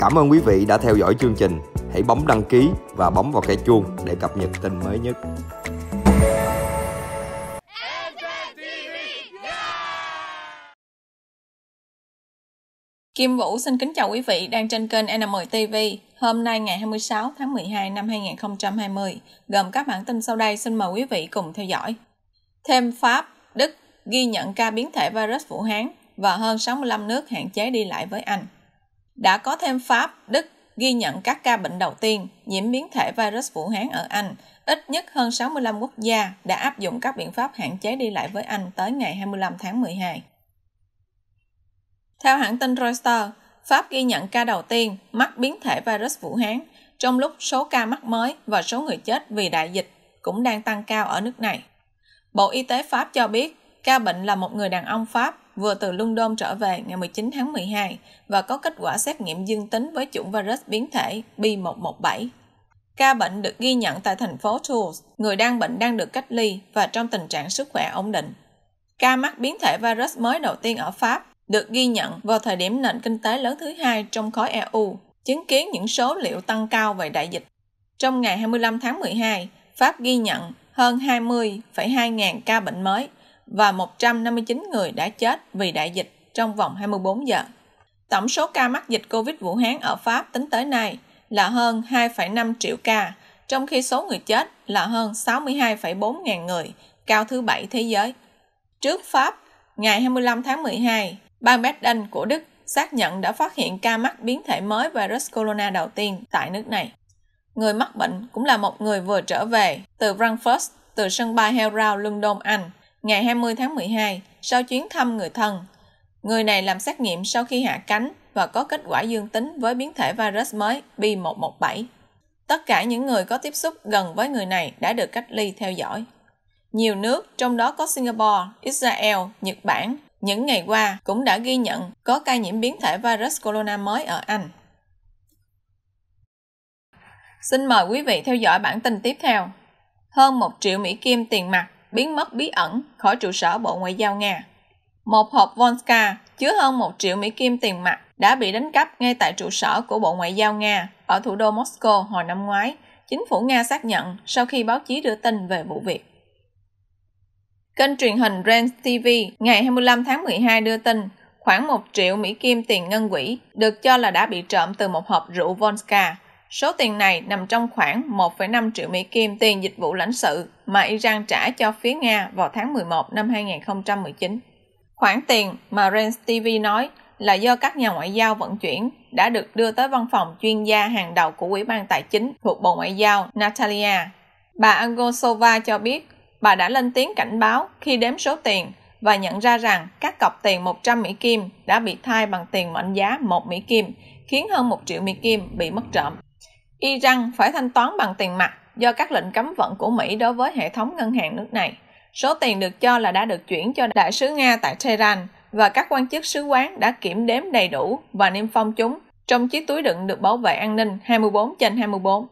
Cảm ơn quý vị đã theo dõi chương trình. Hãy bấm đăng ký và bấm vào cái chuông để cập nhật tin mới nhất. Kim Vũ xin kính chào quý vị đang trên kênh NMTV. Hôm nay ngày 26 tháng 12 năm 2020, gồm các bản tin sau đây xin mời quý vị cùng theo dõi. Thêm Pháp, Đức ghi nhận ca biến thể virus Vũ Hán và hơn 65 nước hạn chế đi lại với Anh đã có thêm Pháp, Đức ghi nhận các ca bệnh đầu tiên nhiễm biến thể virus Vũ Hán ở Anh. Ít nhất hơn 65 quốc gia đã áp dụng các biện pháp hạn chế đi lại với Anh tới ngày 25 tháng 12. Theo hãng tin Reuters, Pháp ghi nhận ca đầu tiên mắc biến thể virus Vũ Hán, trong lúc số ca mắc mới và số người chết vì đại dịch cũng đang tăng cao ở nước này. Bộ Y tế Pháp cho biết ca bệnh là một người đàn ông Pháp vừa từ London trở về ngày 19 tháng 12 và có kết quả xét nghiệm dương tính với chủng virus biến thể B117. Ca bệnh được ghi nhận tại thành phố Tours, người đang bệnh đang được cách ly và trong tình trạng sức khỏe ổn định. Ca mắc biến thể virus mới đầu tiên ở Pháp được ghi nhận vào thời điểm nền kinh tế lớn thứ hai trong khối EU, chứng kiến những số liệu tăng cao về đại dịch. Trong ngày 25 tháng 12, Pháp ghi nhận hơn 20,2 ngàn ca bệnh mới, và 159 người đã chết vì đại dịch trong vòng 24 giờ. Tổng số ca mắc dịch COVID Vũ Hán ở Pháp tính tới nay là hơn 2,5 triệu ca, trong khi số người chết là hơn 62,4 ngàn người, cao thứ bảy thế giới. Trước Pháp, ngày 25 tháng 12, bang Baden của Đức xác nhận đã phát hiện ca mắc biến thể mới virus corona đầu tiên tại nước này. Người mắc bệnh cũng là một người vừa trở về từ Frankfurt, từ sân bay Heathrow, London, Anh, ngày 20 tháng 12 sau chuyến thăm người thân. Người này làm xét nghiệm sau khi hạ cánh và có kết quả dương tính với biến thể virus mới B117. Tất cả những người có tiếp xúc gần với người này đã được cách ly theo dõi. Nhiều nước, trong đó có Singapore, Israel, Nhật Bản, những ngày qua cũng đã ghi nhận có ca nhiễm biến thể virus corona mới ở Anh. Xin mời quý vị theo dõi bản tin tiếp theo. Hơn 1 triệu Mỹ Kim tiền mặt biến mất bí ẩn khỏi trụ sở Bộ Ngoại giao Nga. Một hộp Volska chứa hơn 1 triệu Mỹ Kim tiền mặt đã bị đánh cắp ngay tại trụ sở của Bộ Ngoại giao Nga ở thủ đô Moscow hồi năm ngoái, chính phủ Nga xác nhận sau khi báo chí đưa tin về vụ việc. Kênh truyền hình REN TV ngày 25 tháng 12 đưa tin khoảng 1 triệu Mỹ Kim tiền ngân quỹ được cho là đã bị trộm từ một hộp rượu Volska Số tiền này nằm trong khoảng 1,5 triệu Mỹ Kim tiền dịch vụ lãnh sự mà Iran trả cho phía Nga vào tháng 11 năm 2019. Khoản tiền mà Rens TV nói là do các nhà ngoại giao vận chuyển đã được đưa tới văn phòng chuyên gia hàng đầu của Ủy ban Tài chính thuộc Bộ Ngoại giao Natalia. Bà Angosova cho biết bà đã lên tiếng cảnh báo khi đếm số tiền và nhận ra rằng các cọc tiền 100 Mỹ Kim đã bị thay bằng tiền mệnh giá 1 Mỹ Kim, khiến hơn 1 triệu Mỹ Kim bị mất trộm. Iran phải thanh toán bằng tiền mặt do các lệnh cấm vận của Mỹ đối với hệ thống ngân hàng nước này. Số tiền được cho là đã được chuyển cho đại sứ Nga tại Tehran và các quan chức sứ quán đã kiểm đếm đầy đủ và niêm phong chúng trong chiếc túi đựng được bảo vệ an ninh 24 trên 24.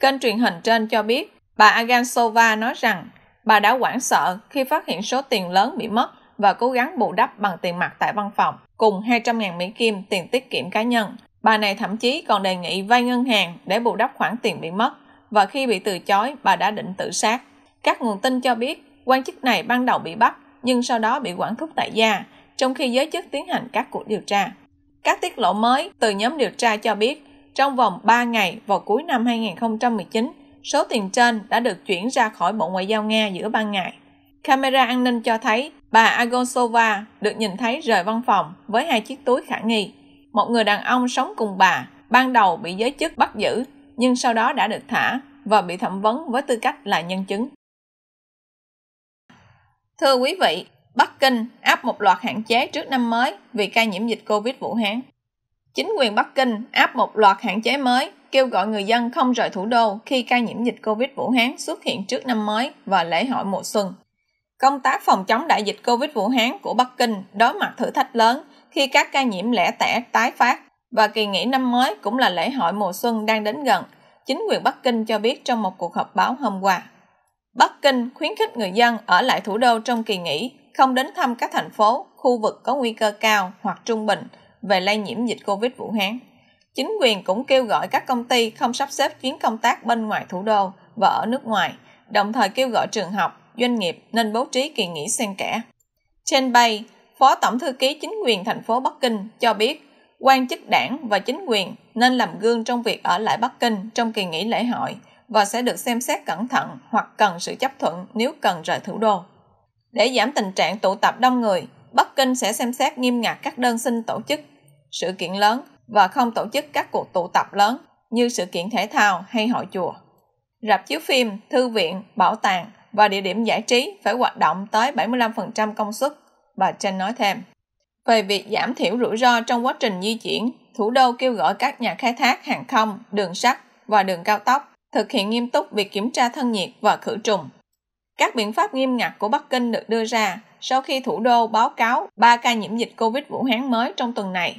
Kênh truyền hình trên cho biết bà Agansova nói rằng bà đã hoảng sợ khi phát hiện số tiền lớn bị mất và cố gắng bù đắp bằng tiền mặt tại văn phòng cùng 200.000 Mỹ Kim tiền tiết kiệm cá nhân Bà này thậm chí còn đề nghị vay ngân hàng để bù đắp khoản tiền bị mất và khi bị từ chối, bà đã định tự sát. Các nguồn tin cho biết, quan chức này ban đầu bị bắt nhưng sau đó bị quản thúc tại gia, trong khi giới chức tiến hành các cuộc điều tra. Các tiết lộ mới từ nhóm điều tra cho biết, trong vòng 3 ngày vào cuối năm 2019, số tiền trên đã được chuyển ra khỏi Bộ Ngoại giao Nga giữa ban ngày. Camera an ninh cho thấy bà Agosova được nhìn thấy rời văn phòng với hai chiếc túi khả nghi một người đàn ông sống cùng bà ban đầu bị giới chức bắt giữ nhưng sau đó đã được thả và bị thẩm vấn với tư cách là nhân chứng thưa quý vị bắc kinh áp một loạt hạn chế trước năm mới vì ca nhiễm dịch covid vũ hán chính quyền bắc kinh áp một loạt hạn chế mới kêu gọi người dân không rời thủ đô khi ca nhiễm dịch covid vũ hán xuất hiện trước năm mới và lễ hội mùa xuân công tác phòng chống đại dịch covid vũ hán của bắc kinh đối mặt thử thách lớn khi các ca nhiễm lẻ tẻ tái phát và kỳ nghỉ năm mới cũng là lễ hội mùa xuân đang đến gần, chính quyền Bắc Kinh cho biết trong một cuộc họp báo hôm qua. Bắc Kinh khuyến khích người dân ở lại thủ đô trong kỳ nghỉ, không đến thăm các thành phố, khu vực có nguy cơ cao hoặc trung bình về lây nhiễm dịch Covid Vũ Hán. Chính quyền cũng kêu gọi các công ty không sắp xếp chuyến công tác bên ngoài thủ đô và ở nước ngoài, đồng thời kêu gọi trường học, doanh nghiệp nên bố trí kỳ nghỉ xen kẽ. Chen Bay, Phó Tổng Thư ký Chính quyền thành phố Bắc Kinh cho biết quan chức đảng và chính quyền nên làm gương trong việc ở lại Bắc Kinh trong kỳ nghỉ lễ hội và sẽ được xem xét cẩn thận hoặc cần sự chấp thuận nếu cần rời thủ đô. Để giảm tình trạng tụ tập đông người, Bắc Kinh sẽ xem xét nghiêm ngặt các đơn xin tổ chức sự kiện lớn và không tổ chức các cuộc tụ tập lớn như sự kiện thể thao hay hội chùa. Rạp chiếu phim, thư viện, bảo tàng và địa điểm giải trí phải hoạt động tới 75% công suất bà Chen nói thêm. Về việc giảm thiểu rủi ro trong quá trình di chuyển, thủ đô kêu gọi các nhà khai thác hàng không, đường sắt và đường cao tốc thực hiện nghiêm túc việc kiểm tra thân nhiệt và khử trùng. Các biện pháp nghiêm ngặt của Bắc Kinh được đưa ra sau khi thủ đô báo cáo 3 ca nhiễm dịch COVID Vũ Hán mới trong tuần này.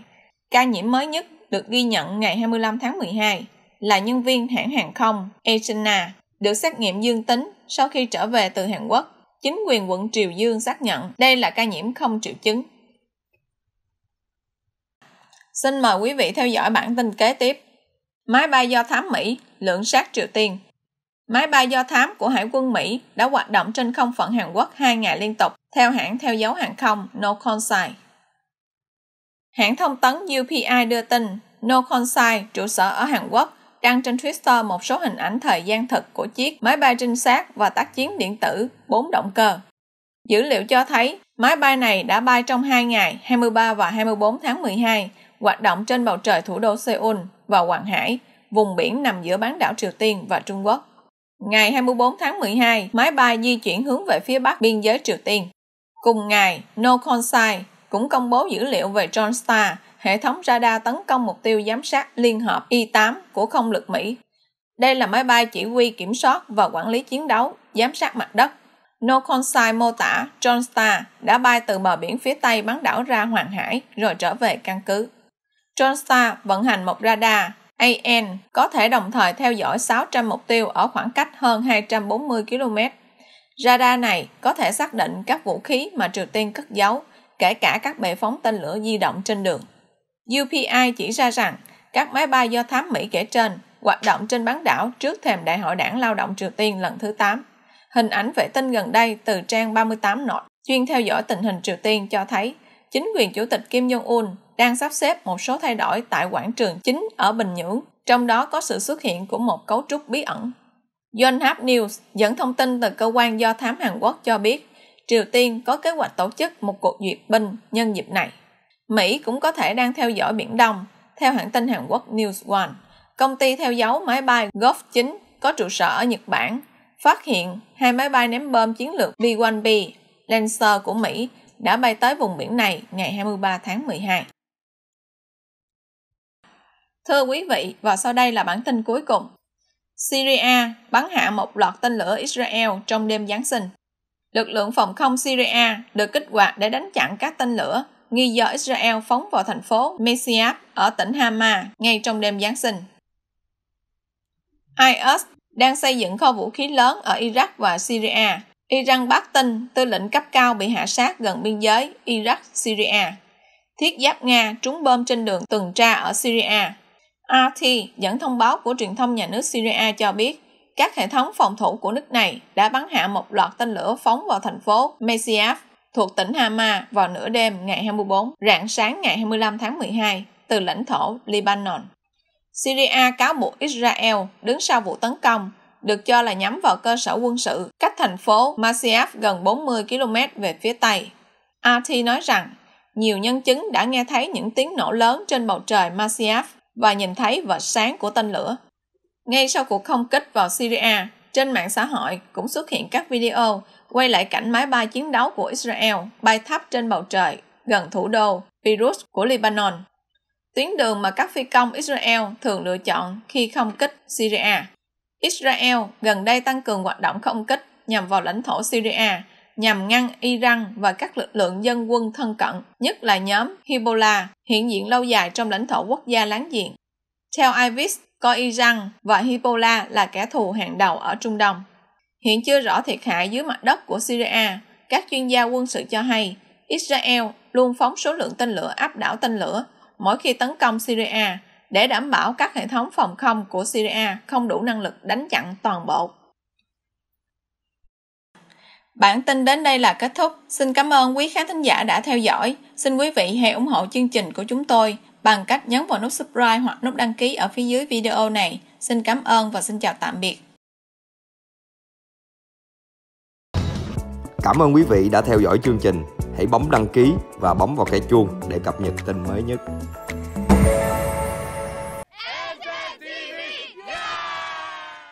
Ca nhiễm mới nhất được ghi nhận ngày 25 tháng 12 là nhân viên hãng hàng không Asiana được xét nghiệm dương tính sau khi trở về từ Hàn Quốc chính quyền quận Triều Dương xác nhận đây là ca nhiễm không triệu chứng. Xin mời quý vị theo dõi bản tin kế tiếp. Máy bay do thám Mỹ lượn sát Triều Tiên Máy bay do thám của Hải quân Mỹ đã hoạt động trên không phận Hàn Quốc 2 ngày liên tục theo hãng theo dấu hàng không Nokonsai. Hãng thông tấn UPI đưa tin Nokonsai trụ sở ở Hàn Quốc đăng trên Twitter một số hình ảnh thời gian thực của chiếc máy bay trinh sát và tác chiến điện tử 4 động cơ. Dữ liệu cho thấy máy bay này đã bay trong 2 ngày 23 và 24 tháng 12, hoạt động trên bầu trời thủ đô Seoul và Hoàng Hải, vùng biển nằm giữa bán đảo Triều Tiên và Trung Quốc. Ngày 24 tháng 12, máy bay di chuyển hướng về phía bắc biên giới Triều Tiên. Cùng ngày, No Konsai cũng công bố dữ liệu về Johnstar hệ thống radar tấn công mục tiêu giám sát liên hợp y 8 của không lực Mỹ. Đây là máy bay chỉ huy kiểm soát và quản lý chiến đấu, giám sát mặt đất. Nokonsai mô tả John Star đã bay từ bờ biển phía Tây bán đảo ra Hoàng Hải rồi trở về căn cứ. John Star vận hành một radar AN có thể đồng thời theo dõi 600 mục tiêu ở khoảng cách hơn 240 km. Radar này có thể xác định các vũ khí mà Triều Tiên cất giấu, kể cả các bệ phóng tên lửa di động trên đường. UPI chỉ ra rằng các máy bay do thám Mỹ kể trên hoạt động trên bán đảo trước thềm Đại hội đảng lao động Triều Tiên lần thứ 8. Hình ảnh vệ tinh gần đây từ trang 38 nội chuyên theo dõi tình hình Triều Tiên cho thấy chính quyền Chủ tịch Kim Jong-un đang sắp xếp một số thay đổi tại quảng trường chính ở Bình Nhưỡng, trong đó có sự xuất hiện của một cấu trúc bí ẩn. Yonhap News dẫn thông tin từ cơ quan do thám Hàn Quốc cho biết Triều Tiên có kế hoạch tổ chức một cuộc duyệt binh nhân dịp này. Mỹ cũng có thể đang theo dõi Biển Đông, theo hãng tin Hàn Quốc News One. Công ty theo dấu máy bay Gulf 9 có trụ sở ở Nhật Bản phát hiện hai máy bay ném bom chiến lược B-1B Lancer của Mỹ đã bay tới vùng biển này ngày 23 tháng 12. Thưa quý vị, và sau đây là bản tin cuối cùng. Syria bắn hạ một loạt tên lửa Israel trong đêm Giáng sinh. Lực lượng phòng không Syria được kích hoạt để đánh chặn các tên lửa nghi do Israel phóng vào thành phố Mesiab ở tỉnh Hama ngay trong đêm Giáng sinh. IS đang xây dựng kho vũ khí lớn ở Iraq và Syria. Iran bác tin tư lệnh cấp cao bị hạ sát gần biên giới Iraq-Syria. Thiết giáp Nga trúng bom trên đường tuần tra ở Syria. RT dẫn thông báo của truyền thông nhà nước Syria cho biết các hệ thống phòng thủ của nước này đã bắn hạ một loạt tên lửa phóng vào thành phố Mesiaf thuộc tỉnh Hama vào nửa đêm ngày 24, rạng sáng ngày 25 tháng 12 từ lãnh thổ Lebanon. Syria cáo buộc Israel đứng sau vụ tấn công, được cho là nhắm vào cơ sở quân sự cách thành phố Masyaf gần 40 km về phía Tây. Ati nói rằng, nhiều nhân chứng đã nghe thấy những tiếng nổ lớn trên bầu trời Masyaf và nhìn thấy vệt sáng của tên lửa. Ngay sau cuộc không kích vào Syria, trên mạng xã hội cũng xuất hiện các video quay lại cảnh máy bay chiến đấu của Israel bay thấp trên bầu trời gần thủ đô Beirut của Lebanon, tuyến đường mà các phi công Israel thường lựa chọn khi không kích Syria. Israel gần đây tăng cường hoạt động không kích nhằm vào lãnh thổ Syria nhằm ngăn Iran và các lực lượng dân quân thân cận, nhất là nhóm Hezbollah hiện diện lâu dài trong lãnh thổ quốc gia láng giềng. Theo Ivis, coi Iran và Hezbollah là kẻ thù hàng đầu ở Trung Đông. Hiện chưa rõ thiệt hại dưới mặt đất của Syria, các chuyên gia quân sự cho hay Israel luôn phóng số lượng tên lửa áp đảo tên lửa mỗi khi tấn công Syria để đảm bảo các hệ thống phòng không của Syria không đủ năng lực đánh chặn toàn bộ. Bản tin đến đây là kết thúc. Xin cảm ơn quý khán thính giả đã theo dõi. Xin quý vị hãy ủng hộ chương trình của chúng tôi bằng cách nhấn vào nút subscribe hoặc nút đăng ký ở phía dưới video này. Xin cảm ơn và xin chào tạm biệt. Cảm ơn quý vị đã theo dõi chương trình. Hãy bấm đăng ký và bấm vào cái chuông để cập nhật tin mới nhất.